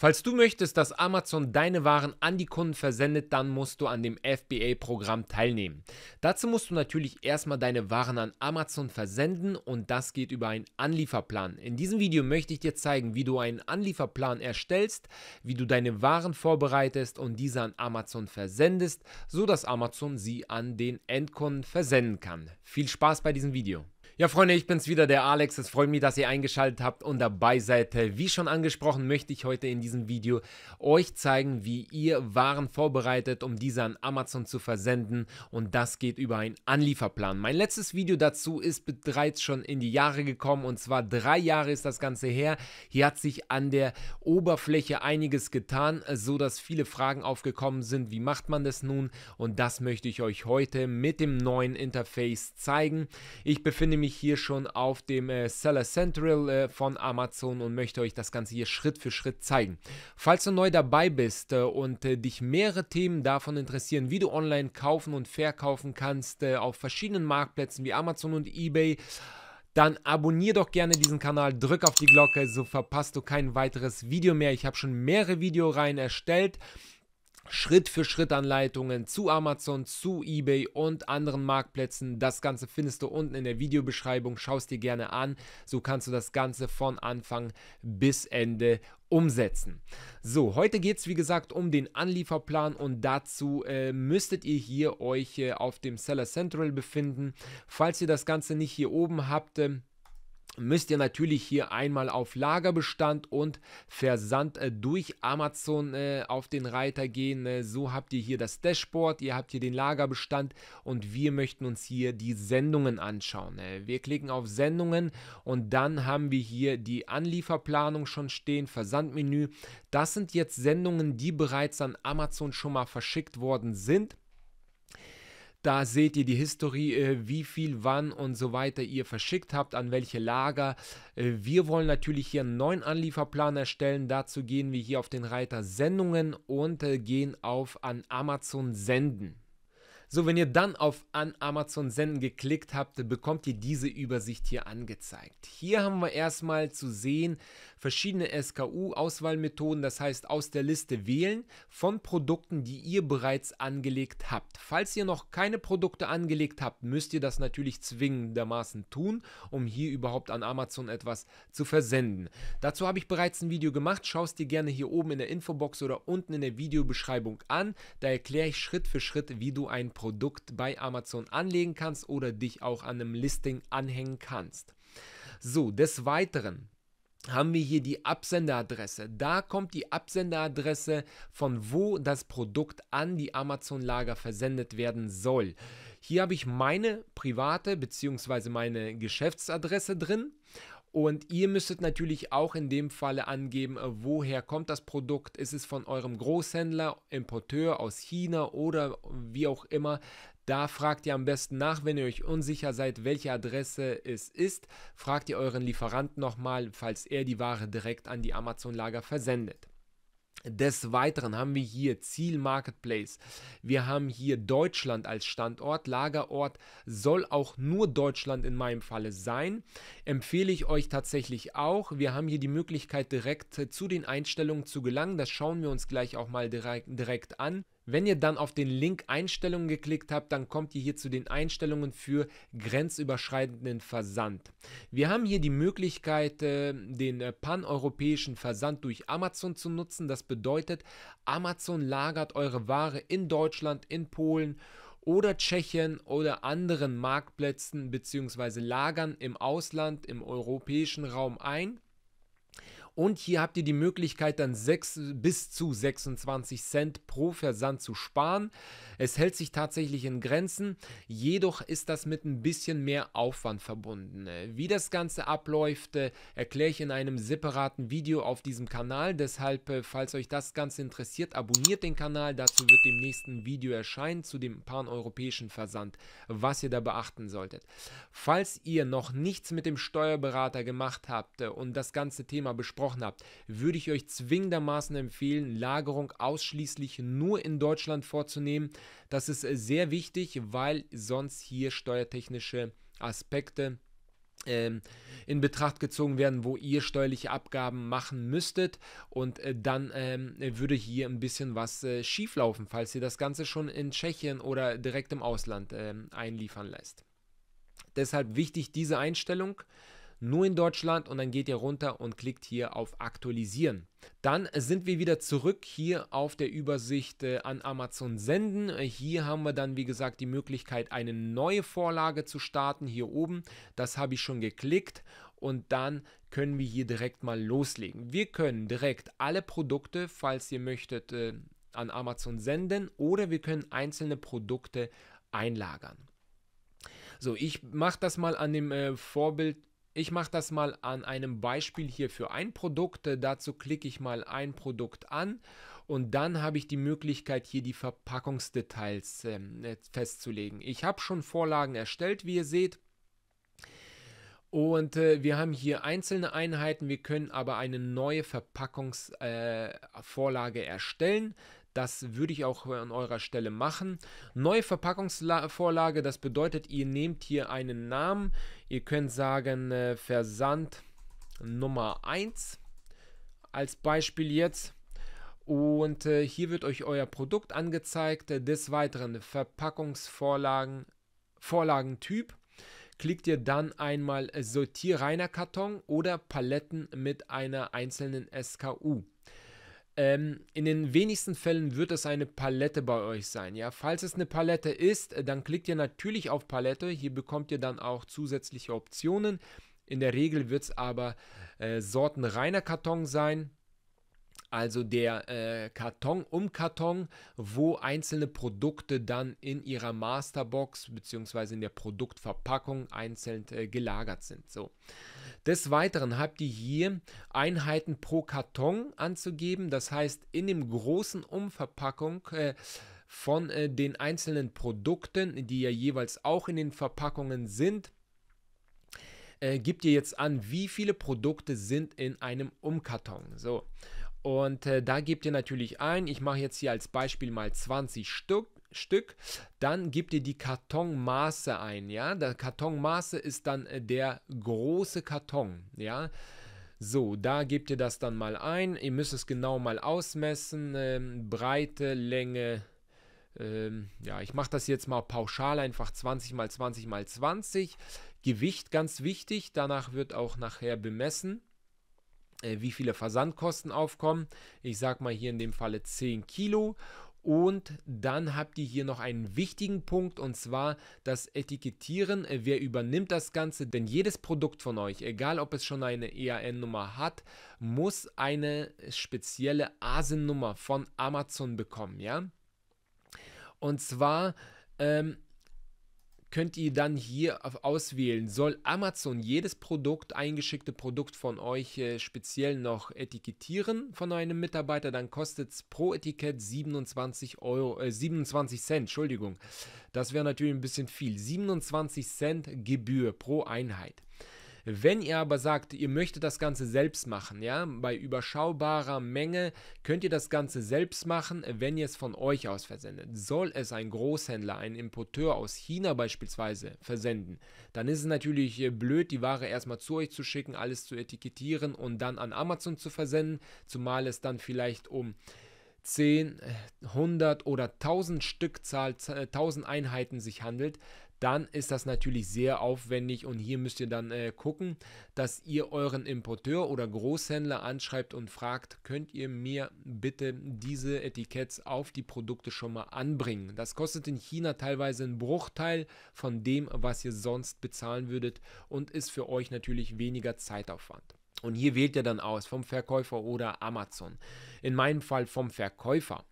Falls du möchtest, dass Amazon deine Waren an die Kunden versendet, dann musst du an dem FBA-Programm teilnehmen. Dazu musst du natürlich erstmal deine Waren an Amazon versenden und das geht über einen Anlieferplan. In diesem Video möchte ich dir zeigen, wie du einen Anlieferplan erstellst, wie du deine Waren vorbereitest und diese an Amazon versendest, sodass Amazon sie an den Endkunden versenden kann. Viel Spaß bei diesem Video. Ja, Freunde, ich bin's wieder, der Alex. Es freut mich, dass ihr eingeschaltet habt und dabei seid. Wie schon angesprochen, möchte ich heute in diesem Video euch zeigen, wie ihr Waren vorbereitet, um diese an Amazon zu versenden. Und das geht über einen Anlieferplan. Mein letztes Video dazu ist bereits schon in die Jahre gekommen und zwar drei Jahre ist das Ganze her. Hier hat sich an der Oberfläche einiges getan, so dass viele Fragen aufgekommen sind. Wie macht man das nun? Und das möchte ich euch heute mit dem neuen Interface zeigen. Ich befinde mich ich hier schon auf dem äh, Seller Central äh, von Amazon und möchte euch das Ganze hier Schritt für Schritt zeigen. Falls du neu dabei bist äh, und äh, dich mehrere Themen davon interessieren, wie du online kaufen und verkaufen kannst äh, auf verschiedenen Marktplätzen wie Amazon und eBay, dann abonnier doch gerne diesen Kanal, drück auf die Glocke, so verpasst du kein weiteres Video mehr. Ich habe schon mehrere Videoreihen erstellt Schritt-für-Schritt-Anleitungen zu Amazon, zu eBay und anderen Marktplätzen. Das Ganze findest du unten in der Videobeschreibung. Schau es dir gerne an. So kannst du das Ganze von Anfang bis Ende umsetzen. So, heute geht es wie gesagt um den Anlieferplan und dazu äh, müsstet ihr hier euch äh, auf dem Seller Central befinden. Falls ihr das Ganze nicht hier oben habt, äh, müsst ihr natürlich hier einmal auf Lagerbestand und Versand äh, durch Amazon äh, auf den Reiter gehen. Äh, so habt ihr hier das Dashboard, ihr habt hier den Lagerbestand und wir möchten uns hier die Sendungen anschauen. wir klicken auf Sendungen und dann haben wir hier die Anlieferplanung schon stehen, Versandmenü. Das sind jetzt Sendungen, die bereits an Amazon schon mal verschickt worden sind. Da seht ihr die Historie, äh, wie viel, wann und so weiter ihr verschickt habt, an welche Lager. Äh, wir wollen natürlich hier einen neuen Anlieferplan erstellen. Dazu gehen wir hier auf den Reiter Sendungen und äh, gehen auf an Amazon senden. So, wenn ihr dann auf an Amazon senden geklickt habt, bekommt ihr diese Übersicht hier angezeigt. Hier haben wir erstmal zu sehen, verschiedene SKU-Auswahlmethoden, das heißt aus der Liste wählen von Produkten, die ihr bereits angelegt habt. Falls ihr noch keine Produkte angelegt habt, müsst ihr das natürlich zwingendermaßen tun, um hier überhaupt an Amazon etwas zu versenden. Dazu habe ich bereits ein Video gemacht, schau es dir gerne hier oben in der Infobox oder unten in der Videobeschreibung an. Da erkläre ich Schritt für Schritt, wie du ein Produkt bei Amazon anlegen kannst oder dich auch an einem Listing anhängen kannst. So, des Weiteren haben wir hier die Absenderadresse. Da kommt die Absenderadresse, von wo das Produkt an die Amazon-Lager versendet werden soll. Hier habe ich meine private bzw. meine Geschäftsadresse drin. Und ihr müsstet natürlich auch in dem Falle angeben, äh, woher kommt das Produkt? Ist es von eurem Großhändler, Importeur aus China oder wie auch immer? Da fragt ihr am besten nach, wenn ihr euch unsicher seid, welche Adresse es ist. Fragt ihr euren Lieferanten nochmal, falls er die Ware direkt an die Amazon-Lager versendet. Des Weiteren haben wir hier Ziel Marketplace. Wir haben hier Deutschland als Standort. Lagerort soll auch nur Deutschland in meinem Falle sein. Empfehle ich euch tatsächlich auch. Wir haben hier die Möglichkeit direkt zu den Einstellungen zu gelangen. Das schauen wir uns gleich auch mal direkt, direkt an. Wenn ihr dann auf den Link Einstellungen geklickt habt, dann kommt ihr hier zu den Einstellungen für grenzüberschreitenden Versand. Wir haben hier die Möglichkeit, äh, den äh, paneuropäischen Versand durch Amazon zu nutzen. Das bedeutet, Amazon lagert eure Ware in Deutschland, in Polen oder Tschechien oder anderen Marktplätzen bzw. Lagern im Ausland, im europäischen Raum ein und hier habt ihr die Möglichkeit, dann 6, bis zu 26 Cent pro Versand zu sparen. Es hält sich tatsächlich in Grenzen, jedoch ist das mit ein bisschen mehr Aufwand verbunden. Wie das Ganze abläuft, äh, erkläre ich in einem separaten Video auf diesem Kanal. Deshalb, äh, falls euch das Ganze interessiert, abonniert den Kanal. Dazu wird demnächst ein Video erscheinen zu dem paneuropäischen Versand, was ihr da beachten solltet. Falls ihr noch nichts mit dem Steuerberater gemacht habt äh, und das ganze Thema besprochen gesprochen habt, würde ich euch zwingendermaßen empfehlen, Lagerung ausschließlich nur in Deutschland vorzunehmen. Das ist äh, sehr wichtig, weil sonst hier steuertechnische Aspekte ähm, in Betracht gezogen werden, wo ihr steuerliche Abgaben machen müsstet. Und äh, dann ähm, würde hier ein bisschen was äh, schieflaufen, falls ihr das Ganze schon in Tschechien oder direkt im Ausland ähm, einliefern lässt. Deshalb wichtig diese Einstellung nur in Deutschland und dann geht ihr runter und klickt hier auf Aktualisieren. Dann sind wir wieder zurück hier auf der Übersicht äh, an Amazon senden. Äh, hier haben wir dann, wie gesagt, die Möglichkeit, eine neue Vorlage zu starten. Hier oben, das habe ich schon geklickt und dann können wir hier direkt mal loslegen. Wir können direkt alle Produkte, falls ihr möchtet, äh, an Amazon senden oder wir können einzelne Produkte einlagern. So, ich mache das mal an dem äh, Vorbild ich mache das mal an einem Beispiel hier für ein Produkt. Äh, dazu klicke ich mal ein Produkt an und dann habe ich die Möglichkeit, hier die Verpackungsdetails ähm, äh, festzulegen. Ich habe schon Vorlagen erstellt, wie ihr seht. Und äh, wir haben hier einzelne Einheiten, wir können aber eine neue Verpackungsvorlage erstellen. Das würde ich auch an eurer Stelle machen. Neue Verpackungsvorlage, das bedeutet, ihr nehmt hier einen Namen. Ihr könnt sagen äh, Versand Nummer 1 als Beispiel jetzt. Und äh, hier wird euch euer Produkt angezeigt. Äh, des Weiteren Verpackungsvorlagen, Vorlagentyp klickt ihr dann einmal äh, Sortierreiner Karton oder Paletten mit einer einzelnen SKU. Ähm, in den wenigsten Fällen wird es eine Palette bei euch sein. Ja, falls es eine Palette ist, äh, dann klickt ihr natürlich auf Palette. Hier bekommt ihr dann auch zusätzliche Optionen. In der Regel wird es aber äh, sortenreiner Karton sein also der äh, Karton um Karton, wo einzelne Produkte dann in ihrer Masterbox bzw. in der Produktverpackung einzeln äh, gelagert sind. So. Des Weiteren habt ihr hier Einheiten pro Karton anzugeben, das heißt in dem großen Umverpackung äh, von äh, den einzelnen Produkten, die ja jeweils auch in den Verpackungen sind, äh, gibt ihr jetzt an, wie viele Produkte sind in einem Umkarton. So, und äh, da gebt ihr natürlich ein, ich mache jetzt hier als Beispiel mal 20 Stück. Stück, dann gebt ihr die Kartonmaße ein, ja, der Kartonmaße ist dann äh, der große Karton, ja, so, da gebt ihr das dann mal ein. Ihr müsst es genau mal ausmessen. Ähm, Breite, Länge. Ähm, ja, ich mache das jetzt mal pauschal einfach 20 mal 20 mal 20. Gewicht ganz wichtig. Danach wird auch nachher bemessen. Äh, wie viele Versandkosten aufkommen. Ich sage mal hier in dem Falle 10 Kilo. Und dann habt ihr hier noch einen wichtigen Punkt und zwar das Etikettieren. Äh, wer übernimmt das Ganze? Denn jedes Produkt von euch, egal ob es schon eine EAN-Nummer hat, muss eine spezielle ASIN-Nummer von Amazon bekommen, ja? Und zwar ähm, könnt ihr dann hier auswählen, soll Amazon jedes Produkt, eingeschickte Produkt von euch äh, speziell noch etikettieren von einem Mitarbeiter, dann kostet es pro Etikett 27 Euro, äh, 27 Cent, Entschuldigung. Das wäre natürlich ein bisschen viel. 27 Cent Gebühr pro Einheit. Wenn ihr aber sagt, ihr möchtet das Ganze selbst machen, ja, bei überschaubarer Menge könnt ihr das Ganze selbst machen, wenn ihr es von euch aus versendet. Soll es ein Großhändler, ein Importeur aus China beispielsweise versenden, dann ist es natürlich äh, blöd, die Ware erstmal zu euch zu schicken, alles zu etikettieren und dann an Amazon zu versenden, zumal es dann vielleicht um 10, 100 äh, oder 1000 Stückzahl, 1000 Einheiten sich handelt, dann ist das natürlich sehr aufwendig und hier müsst ihr dann äh, gucken, dass ihr euren Importeur oder Großhändler anschreibt und fragt, könnt ihr mir bitte diese Etiketts auf die Produkte schon mal anbringen. Das kostet in China teilweise einen Bruchteil von dem, was ihr sonst bezahlen würdet und ist für euch natürlich weniger Zeitaufwand. Und hier wählt ihr dann aus vom Verkäufer oder Amazon. In meinem Fall vom Verkäufer.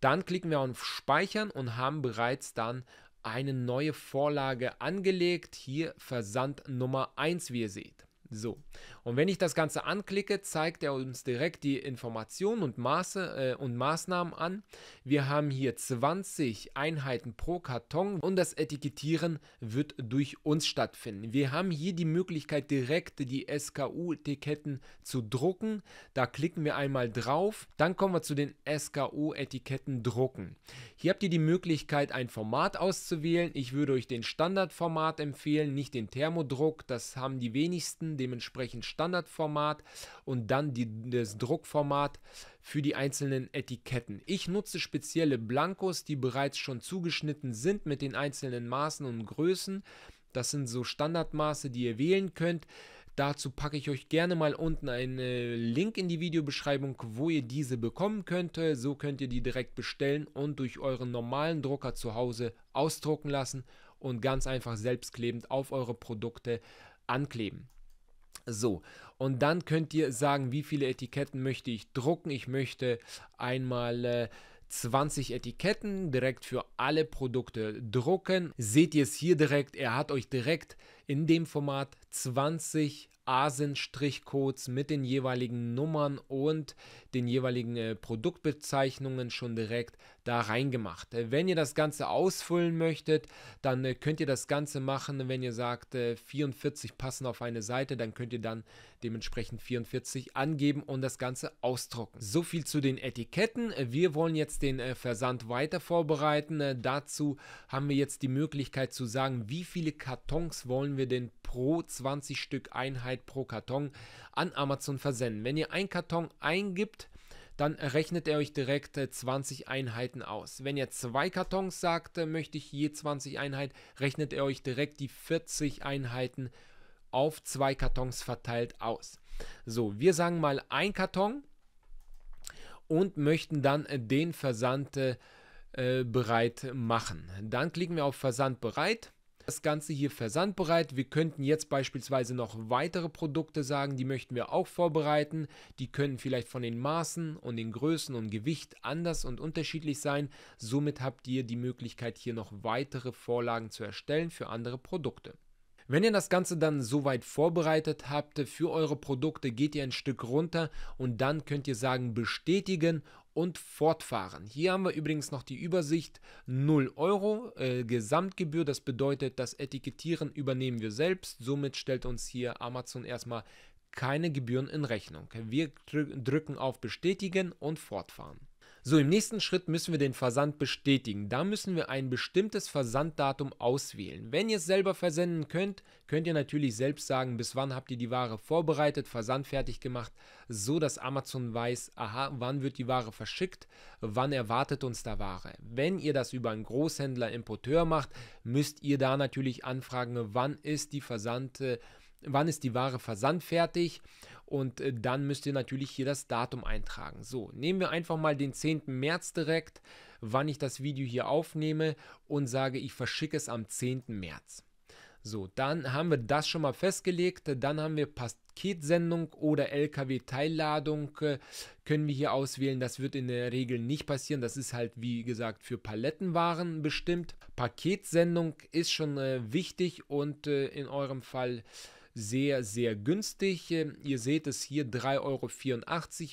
Dann klicken wir auf Speichern und haben bereits dann eine neue Vorlage angelegt. Hier Versand Nummer 1, wie ihr seht. So, und wenn ich das Ganze anklicke, zeigt er uns direkt die Informationen und, Maße, äh, und Maßnahmen an. Wir haben hier 20 Einheiten pro Karton und das Etikettieren wird durch uns stattfinden. Wir haben hier die Möglichkeit, direkt die SKU-Etiketten zu drucken. Da klicken wir einmal drauf. Dann kommen wir zu den SKU-Etiketten drucken. Hier habt ihr die Möglichkeit, ein Format auszuwählen. Ich würde euch den Standardformat empfehlen, nicht den Thermodruck. Das haben die wenigsten. Dementsprechend Standardformat und dann die, das Druckformat für die einzelnen Etiketten. Ich nutze spezielle Blankos, die bereits schon zugeschnitten sind mit den einzelnen Maßen und Größen. Das sind so Standardmaße, die ihr wählen könnt. Dazu packe ich euch gerne mal unten einen Link in die Videobeschreibung, wo ihr diese bekommen könnt. So könnt ihr die direkt bestellen und durch euren normalen Drucker zu Hause ausdrucken lassen und ganz einfach selbstklebend auf eure Produkte ankleben. So, und dann könnt ihr sagen, wie viele Etiketten möchte ich drucken. Ich möchte einmal äh, 20 Etiketten direkt für alle Produkte drucken. Seht ihr es hier direkt, er hat euch direkt in dem Format 20 ASIN-Strichcodes mit den jeweiligen Nummern und den jeweiligen äh, Produktbezeichnungen schon direkt da reingemacht. Äh, wenn ihr das Ganze ausfüllen möchtet, dann äh, könnt ihr das Ganze machen, wenn ihr sagt, 44 äh, passen auf eine Seite, dann könnt ihr dann dementsprechend 44 angeben und das Ganze ausdrucken. So viel zu den Etiketten. Äh, wir wollen jetzt den äh, Versand weiter vorbereiten. dazu haben wir jetzt die Möglichkeit zu sagen, wie viele Kartons wollen wir denn pro 20 Stück Einheit Geld pro Karton an Amazon versenden. Wenn ihr einen Karton eingibt, dann rechnet er euch direkt 20 äh, Einheiten aus. Wenn ihr zwei Kartons sagt, äh, möchte ich je 20 Einheiten, rechnet er euch direkt die 40 Einheiten auf zwei Kartons verteilt aus. So, wir sagen mal ein Karton und möchten dann äh, den Versand äh, bereit machen. Dann klicken wir auf Versand bereit das Ganze hier versandbereit. Wir könnten jetzt beispielsweise noch weitere Produkte sagen, die möchten wir auch vorbereiten. Die können vielleicht von den Maßen und den Größen und Gewicht anders und unterschiedlich sein. Somit habt ihr die Möglichkeit, hier noch weitere Vorlagen zu erstellen für andere Produkte. Wenn ihr das Ganze dann soweit vorbereitet habt für eure Produkte, geht ihr ein Stück runter und dann könnt ihr sagen bestätigen und fortfahren. Hier haben wir übrigens noch die Übersicht 0 Euro äh, Gesamtgebühr. Das bedeutet, das Etikettieren übernehmen wir selbst. Somit stellt uns hier Amazon erstmal keine Gebühren in Rechnung. Wir drücken auf Bestätigen und Fortfahren. So, im nächsten Schritt müssen wir den Versand bestätigen. Da müssen wir ein bestimmtes Versanddatum auswählen. Wenn ihr es selber versenden könnt, könnt ihr natürlich selbst sagen, bis wann habt ihr die Ware vorbereitet, versandfertig gemacht, so dass Amazon weiß, aha, wann wird die Ware verschickt, wann erwartet uns da Ware. Wenn ihr das über einen Großhändler, Importeur macht, müsst ihr da natürlich anfragen, wann ist die versandte äh, wann ist die Ware versandfertig und äh, dann müsst ihr natürlich hier das Datum eintragen. So, nehmen wir einfach mal den 10. März direkt, wann ich das Video hier aufnehme und sage, ich verschicke es am 10. März. So, dann haben wir das schon mal festgelegt. Dann haben wir Paketsendung oder LKW-Teilladung. Äh, können wir hier auswählen. Das wird in der Regel nicht passieren. Das ist halt, wie gesagt, für Palettenwaren bestimmt. Paketsendung ist schon äh, wichtig und äh, in eurem Fall sehr, sehr günstig. Ähm, ihr seht es hier, 3,84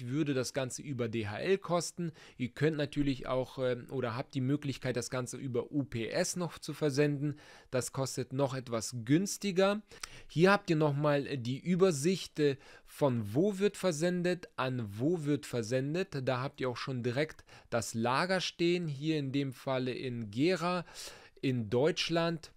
Euro würde das Ganze über DHL kosten. Ihr könnt natürlich auch ähm, oder habt die Möglichkeit, das Ganze über UPS noch zu versenden. Das kostet noch etwas günstiger. Hier habt ihr nochmal äh, die Übersicht äh, von wo wird versendet, an wo wird versendet. Da habt ihr auch schon direkt das Lager stehen, hier in dem Falle in Gera in Deutschland.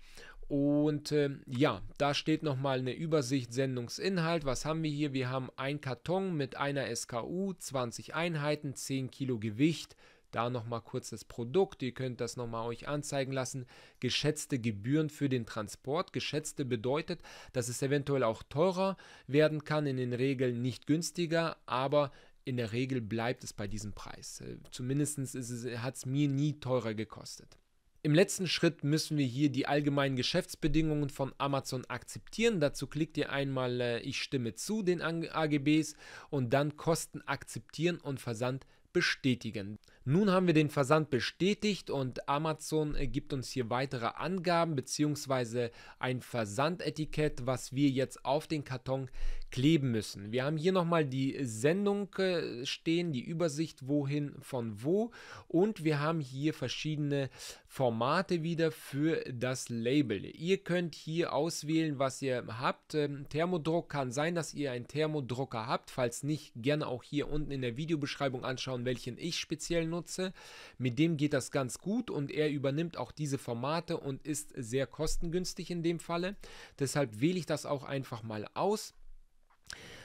Und äh, ja, da steht nochmal eine Übersicht Sendungsinhalt. Was haben wir hier? Wir haben ein Karton mit einer SKU, 20 Einheiten, 10 Kilo Gewicht. Da nochmal kurz das Produkt. Ihr könnt das nochmal euch anzeigen lassen. Geschätzte Gebühren für den Transport. Geschätzte bedeutet, dass es eventuell auch teurer werden kann, in den Regeln nicht günstiger, aber in der Regel bleibt es bei diesem Preis. Äh, Zumindest hat es mir nie teurer gekostet. Im letzten Schritt müssen wir hier die allgemeinen Geschäftsbedingungen von Amazon akzeptieren. Dazu klickt ihr einmal äh, Ich stimme zu den AGBs und dann Kosten akzeptieren und Versand bestätigen. Nun haben wir den Versand bestätigt und Amazon äh, gibt uns hier weitere Angaben bzw. ein Versandetikett, was wir jetzt auf den Karton kleben müssen. Wir haben hier nochmal die Sendung äh, stehen, die Übersicht wohin von wo und wir haben hier verschiedene Formate wieder für das Label. Ihr könnt hier auswählen, was ihr habt. Ähm, Thermodruck kann sein, dass ihr einen Thermodrucker habt. Falls nicht, gerne auch hier unten in der Videobeschreibung anschauen, welchen ich speziell nutze. Mit dem geht das ganz gut und er übernimmt auch diese Formate und ist sehr kostengünstig in dem Falle. Deshalb wähle ich das auch einfach mal aus.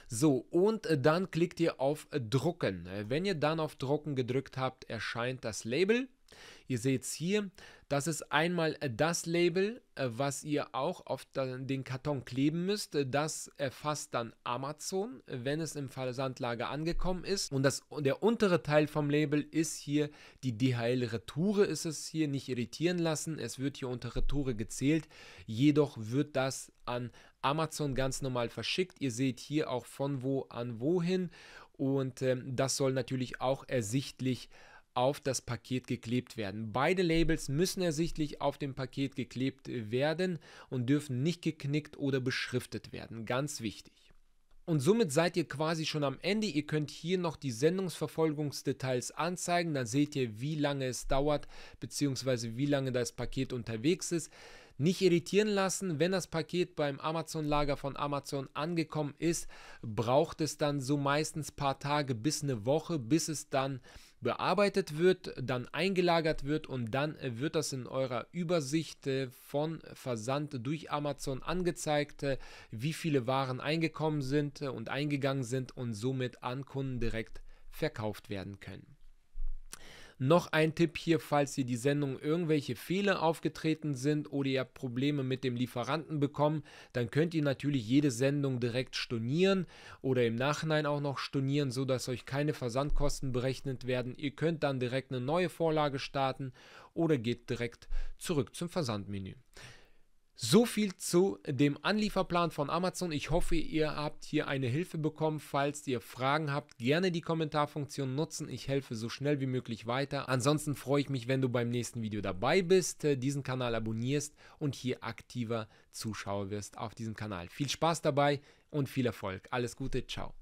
So, und äh, dann klickt ihr auf Drucken. Äh, wenn ihr dann auf Drucken gedrückt habt, erscheint das Label. Ihr seht es hier, das ist einmal äh, das Label, äh, was ihr auch auf den Karton kleben müsst. Äh, das erfasst dann Amazon, wenn es im Versandlager angekommen ist. Und das, der untere Teil vom Label ist hier die DHL-Retoure, ist es hier, nicht irritieren lassen. Es wird hier unter Retoure gezählt, jedoch wird das an Amazon ganz normal verschickt. Ihr seht hier auch von wo an wohin und ähm, das soll natürlich auch ersichtlich sein auf das Paket geklebt werden. Beide Labels müssen ersichtlich auf dem Paket geklebt werden und dürfen nicht geknickt oder beschriftet werden. Ganz wichtig. Und somit seid ihr quasi schon am Ende. Ihr könnt hier noch die Sendungsverfolgungsdetails anzeigen. Dann seht ihr, wie lange es dauert, beziehungsweise wie lange das Paket unterwegs ist. Nicht irritieren lassen, wenn das Paket beim Amazon-Lager von Amazon angekommen ist, braucht es dann so meistens ein paar Tage bis eine Woche, bis es dann bearbeitet wird, dann eingelagert wird und dann äh, wird das in eurer Übersicht äh, von Versand durch Amazon angezeigt, äh, wie viele Waren eingekommen sind und eingegangen sind und somit an Kunden direkt verkauft werden können. Noch ein Tipp hier, falls ihr die Sendung irgendwelche Fehler aufgetreten sind oder ihr habt Probleme mit dem Lieferanten bekommen, dann könnt ihr natürlich jede Sendung direkt stornieren oder im Nachhinein auch noch stornieren, sodass euch keine Versandkosten berechnet werden. Ihr könnt dann direkt eine neue Vorlage starten oder geht direkt zurück zum Versandmenü. So viel zu dem Anlieferplan von Amazon. Ich hoffe, ihr habt hier eine Hilfe bekommen. Falls ihr Fragen habt, gerne die Kommentarfunktion nutzen. Ich helfe so schnell wie möglich weiter. Ansonsten freue ich mich, wenn du beim nächsten Video dabei bist, äh, diesen Kanal abonnierst und hier aktiver Zuschauer wirst auf diesem Kanal. Viel Spaß dabei und viel Erfolg. Alles Gute, ciao.